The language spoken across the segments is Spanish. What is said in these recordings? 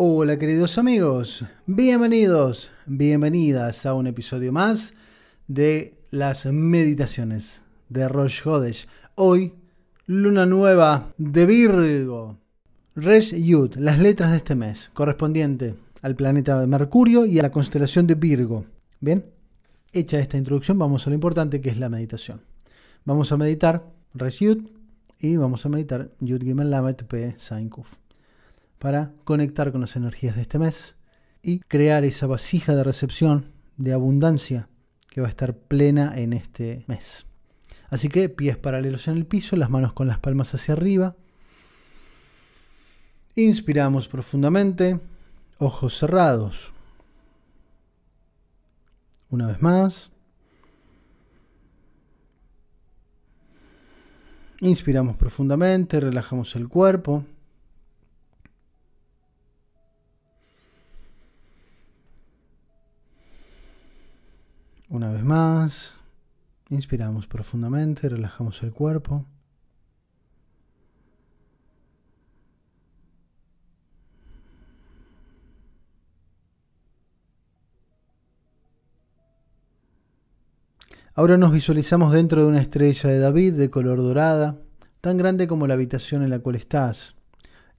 Hola queridos amigos, bienvenidos, bienvenidas a un episodio más de las meditaciones de Rosh Hodesh. Hoy, luna nueva de Virgo. Res Yud, las letras de este mes, correspondiente al planeta de Mercurio y a la constelación de Virgo. Bien, hecha esta introducción, vamos a lo importante que es la meditación. Vamos a meditar Res Yud y vamos a meditar Yud Gimel Lamet P. Sain para conectar con las energías de este mes y crear esa vasija de recepción de abundancia que va a estar plena en este mes. Así que pies paralelos en el piso, las manos con las palmas hacia arriba. Inspiramos profundamente, ojos cerrados. Una vez más. Inspiramos profundamente, relajamos el cuerpo. Una vez más, inspiramos profundamente, relajamos el cuerpo. Ahora nos visualizamos dentro de una estrella de David de color dorada, tan grande como la habitación en la cual estás.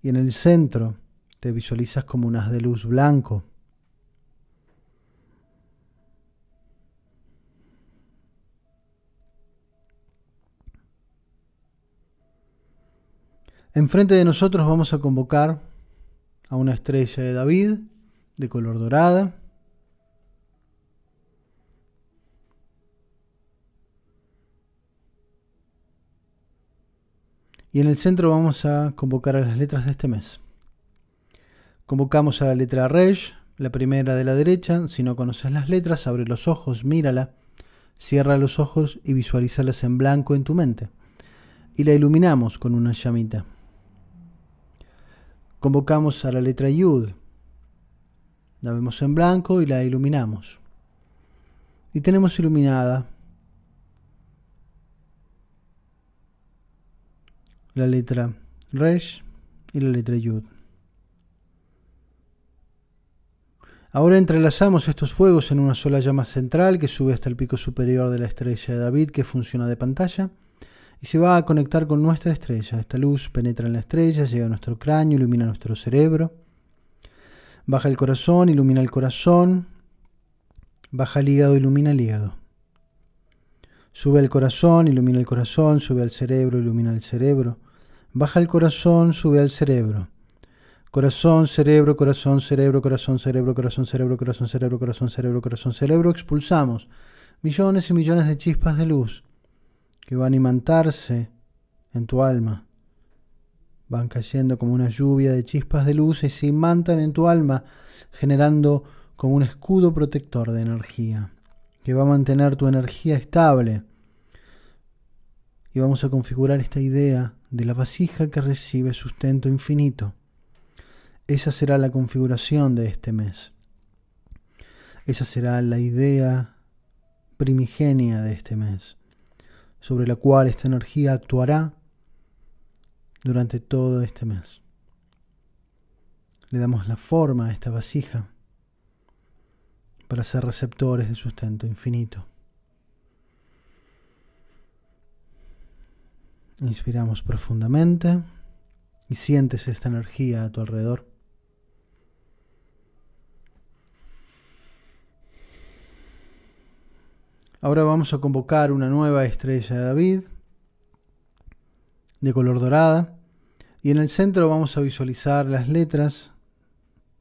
Y en el centro te visualizas como un haz de luz blanco Enfrente de nosotros vamos a convocar a una estrella de David de color dorada. Y en el centro vamos a convocar a las letras de este mes. Convocamos a la letra Resh, la primera de la derecha. Si no conoces las letras, abre los ojos, mírala, cierra los ojos y visualízalas en blanco en tu mente. Y la iluminamos con una llamita. Convocamos a la letra Yud. La vemos en blanco y la iluminamos. Y tenemos iluminada la letra Resh y la letra Yud. Ahora entrelazamos estos fuegos en una sola llama central que sube hasta el pico superior de la estrella de David que funciona de pantalla y se va a conectar con nuestra estrella. Esta luz penetra en la estrella, llega a nuestro cráneo, ilumina nuestro cerebro, baja el corazón, ilumina el corazón, baja el hígado, ilumina el hígado. Sube al corazón, ilumina el corazón, sube al cerebro, ilumina el cerebro. Baja el corazón, sube al cerebro. Corazón, cerebro, corazón, cerebro, corazón, cerebro, corazón, cerebro, corazón, cerebro, corazón, cerebro, corazón, cerebro. Expulsamos millones y millones de chispas de luz que van a imantarse en tu alma. Van cayendo como una lluvia de chispas de luz y se imantan en tu alma, generando como un escudo protector de energía, que va a mantener tu energía estable. Y vamos a configurar esta idea de la vasija que recibe sustento infinito. Esa será la configuración de este mes. Esa será la idea primigenia de este mes sobre la cual esta energía actuará durante todo este mes. Le damos la forma a esta vasija para ser receptores de sustento infinito. Inspiramos profundamente y sientes esta energía a tu alrededor. Ahora vamos a convocar una nueva estrella de David de color dorada y en el centro vamos a visualizar las letras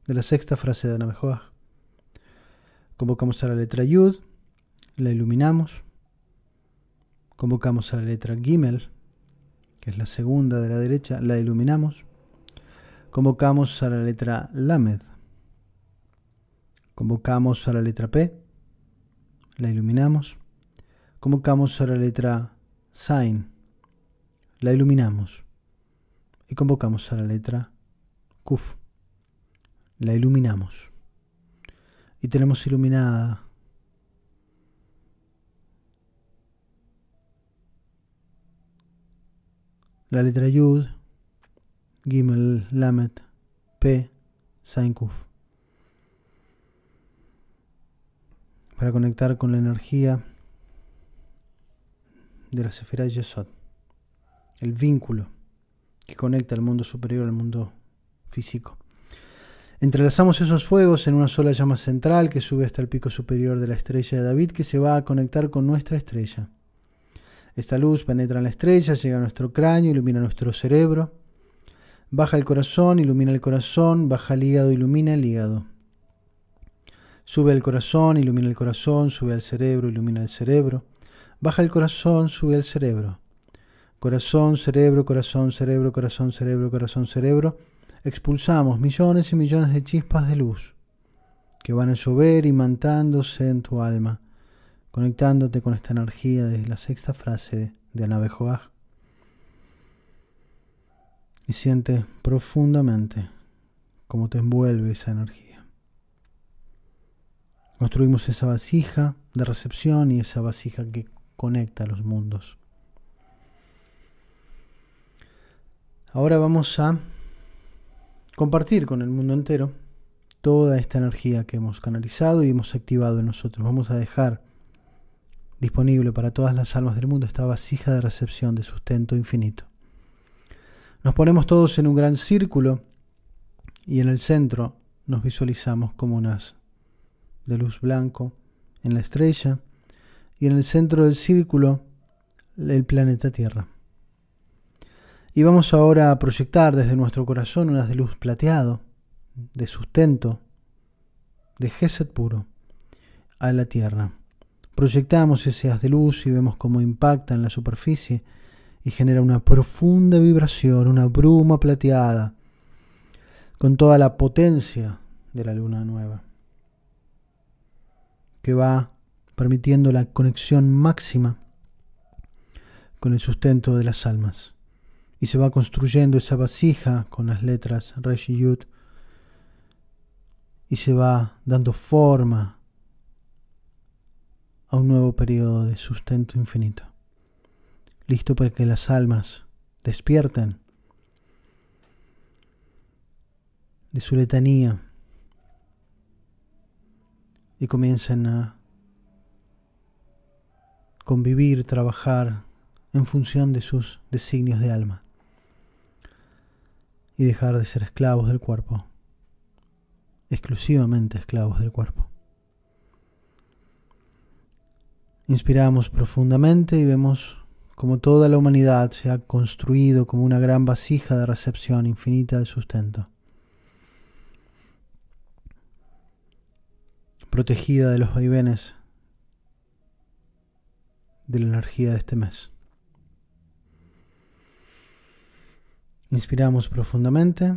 de la sexta frase de Joach. Convocamos a la letra Yud, la iluminamos. Convocamos a la letra Gimel, que es la segunda de la derecha, la iluminamos. Convocamos a la letra Lamed. Convocamos a la letra P la iluminamos. Convocamos a la letra Sign. la iluminamos. Y convocamos a la letra kuf, la iluminamos. Y tenemos iluminada la letra yud, gimel, lamet, p, Sign, kuf. para conectar con la energía de la esfera de Yesod, el vínculo que conecta el mundo superior al mundo físico. Entrelazamos esos fuegos en una sola llama central que sube hasta el pico superior de la estrella de David que se va a conectar con nuestra estrella. Esta luz penetra en la estrella, llega a nuestro cráneo, ilumina nuestro cerebro, baja el corazón, ilumina el corazón, baja el hígado, ilumina el hígado Sube el corazón, ilumina el corazón, sube al cerebro, ilumina el cerebro. Baja el corazón, sube al cerebro. Corazón, cerebro, corazón, cerebro, corazón, cerebro, corazón, cerebro. Expulsamos millones y millones de chispas de luz que van a llover mantándose en tu alma, conectándote con esta energía de la sexta frase de Anabejoaj. Y siente profundamente cómo te envuelve esa energía. Construimos esa vasija de recepción y esa vasija que conecta los mundos. Ahora vamos a compartir con el mundo entero toda esta energía que hemos canalizado y hemos activado en nosotros. Vamos a dejar disponible para todas las almas del mundo esta vasija de recepción de sustento infinito. Nos ponemos todos en un gran círculo y en el centro nos visualizamos como unas de luz blanco en la estrella y en el centro del círculo el planeta Tierra. Y vamos ahora a proyectar desde nuestro corazón haz de luz plateado, de sustento, de Geset puro, a la Tierra. Proyectamos ese haz de luz y vemos cómo impacta en la superficie y genera una profunda vibración, una bruma plateada, con toda la potencia de la luna nueva va permitiendo la conexión máxima con el sustento de las almas. Y se va construyendo esa vasija con las letras Resh Yud y se va dando forma a un nuevo periodo de sustento infinito, listo para que las almas despierten de su letanía y comiencen a convivir, trabajar en función de sus designios de alma y dejar de ser esclavos del cuerpo, exclusivamente esclavos del cuerpo. Inspiramos profundamente y vemos como toda la humanidad se ha construido como una gran vasija de recepción infinita de sustento. protegida de los vaivenes de la energía de este mes. Inspiramos profundamente.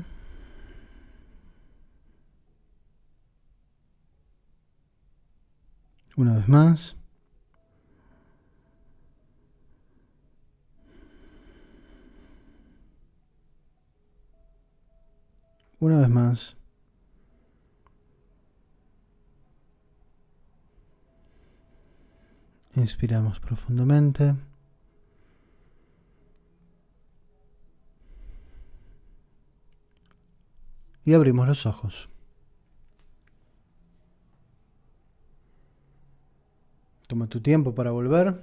Una vez más. Una vez más. Inspiramos profundamente. Y abrimos los ojos. Toma tu tiempo para volver.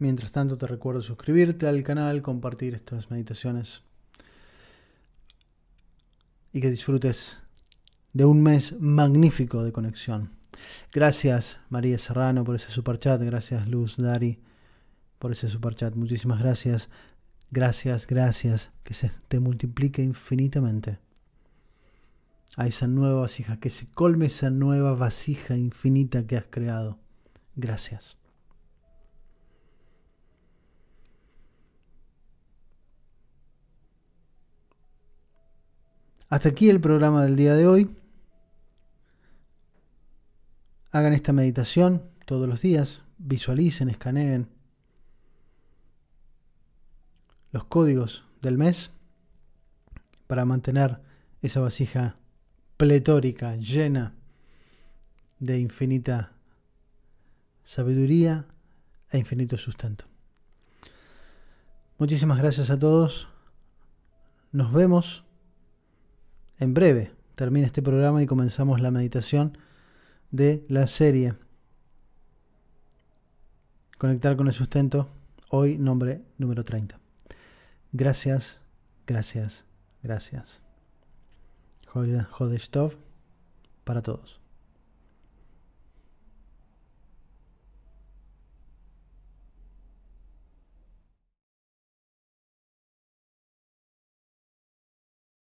Mientras tanto te recuerdo suscribirte al canal, compartir estas meditaciones y que disfrutes de un mes magnífico de conexión. Gracias María Serrano por ese superchat, gracias Luz Dari por ese superchat, muchísimas gracias, gracias, gracias, que se te multiplique infinitamente a esa nueva vasija, que se colme esa nueva vasija infinita que has creado. Gracias. Hasta aquí el programa del día de hoy. Hagan esta meditación todos los días, visualicen, escaneen los códigos del mes para mantener esa vasija pletórica, llena de infinita sabiduría e infinito sustento. Muchísimas gracias a todos. Nos vemos en breve termina este programa y comenzamos la meditación de la serie. Conectar con el sustento, hoy nombre número 30. Gracias, gracias, gracias. Jodestov para todos.